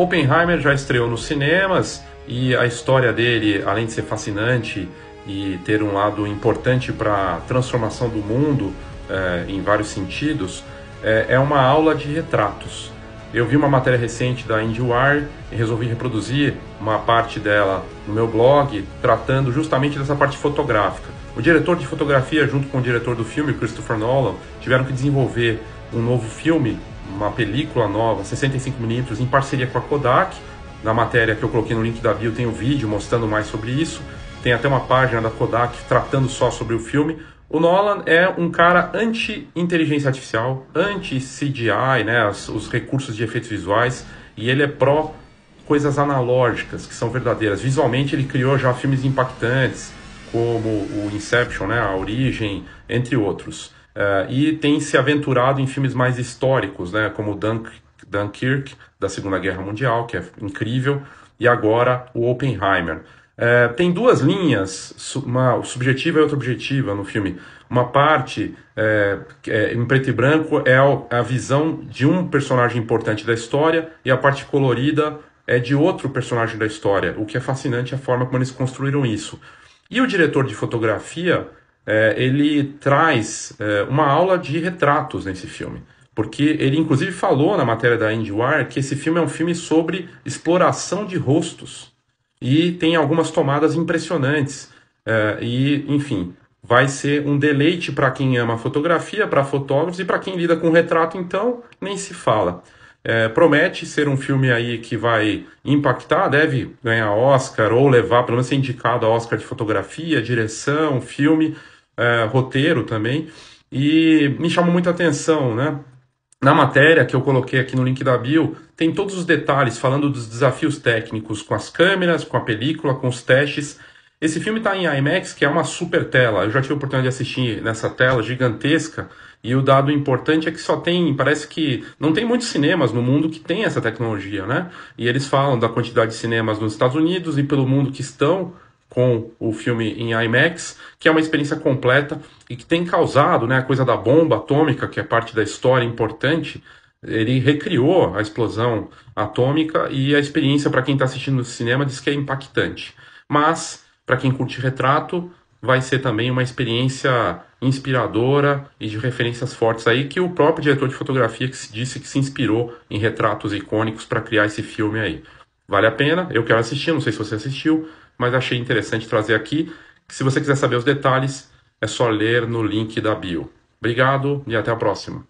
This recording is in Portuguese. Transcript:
Oppenheimer já estreou nos cinemas e a história dele, além de ser fascinante e ter um lado importante para a transformação do mundo é, em vários sentidos, é, é uma aula de retratos. Eu vi uma matéria recente da IndieWire e resolvi reproduzir uma parte dela no meu blog, tratando justamente dessa parte fotográfica. O diretor de fotografia, junto com o diretor do filme, Christopher Nolan, tiveram que desenvolver um novo filme uma película nova, 65mm, em parceria com a Kodak. Na matéria que eu coloquei no link da bio tem um vídeo mostrando mais sobre isso. Tem até uma página da Kodak tratando só sobre o filme. O Nolan é um cara anti-inteligência artificial, anti-CGI, né, os, os recursos de efeitos visuais, e ele é pró coisas analógicas, que são verdadeiras. Visualmente ele criou já filmes impactantes, como o Inception, né, A Origem, entre outros. Uh, e tem se aventurado em filmes mais históricos, né, como Dunk, Dunkirk, da Segunda Guerra Mundial, que é incrível, e agora o Oppenheimer. Uh, tem duas linhas, uma subjetiva e outra objetiva no filme. Uma parte, é, é, em preto e branco, é a, a visão de um personagem importante da história, e a parte colorida é de outro personagem da história, o que é fascinante a forma como eles construíram isso. E o diretor de fotografia é, ele traz é, uma aula de retratos nesse filme. Porque ele, inclusive, falou na matéria da IndieWire que esse filme é um filme sobre exploração de rostos. E tem algumas tomadas impressionantes. É, e, enfim, vai ser um deleite para quem ama fotografia, para fotógrafos e para quem lida com retrato, então, nem se fala. É, promete ser um filme aí que vai impactar, deve ganhar Oscar ou levar, pelo menos ser indicado a Oscar de fotografia, direção, filme é, roteiro também, e me chamou muita atenção, né? Na matéria que eu coloquei aqui no link da bio, tem todos os detalhes falando dos desafios técnicos com as câmeras, com a película, com os testes. Esse filme está em IMAX, que é uma super tela. Eu já tive a oportunidade de assistir nessa tela gigantesca. E o dado importante é que só tem, parece que não tem muitos cinemas no mundo que tem essa tecnologia, né? E eles falam da quantidade de cinemas nos Estados Unidos e pelo mundo que estão com o filme em IMAX, que é uma experiência completa e que tem causado né, a coisa da bomba atômica, que é parte da história importante. Ele recriou a explosão atômica e a experiência, para quem está assistindo no cinema, diz que é impactante. Mas, para quem curte retrato, vai ser também uma experiência inspiradora e de referências fortes aí que o próprio diretor de fotografia que disse que se inspirou em retratos icônicos para criar esse filme aí. Vale a pena, eu quero assistir, não sei se você assistiu, mas achei interessante trazer aqui. Se você quiser saber os detalhes, é só ler no link da bio. Obrigado e até a próxima.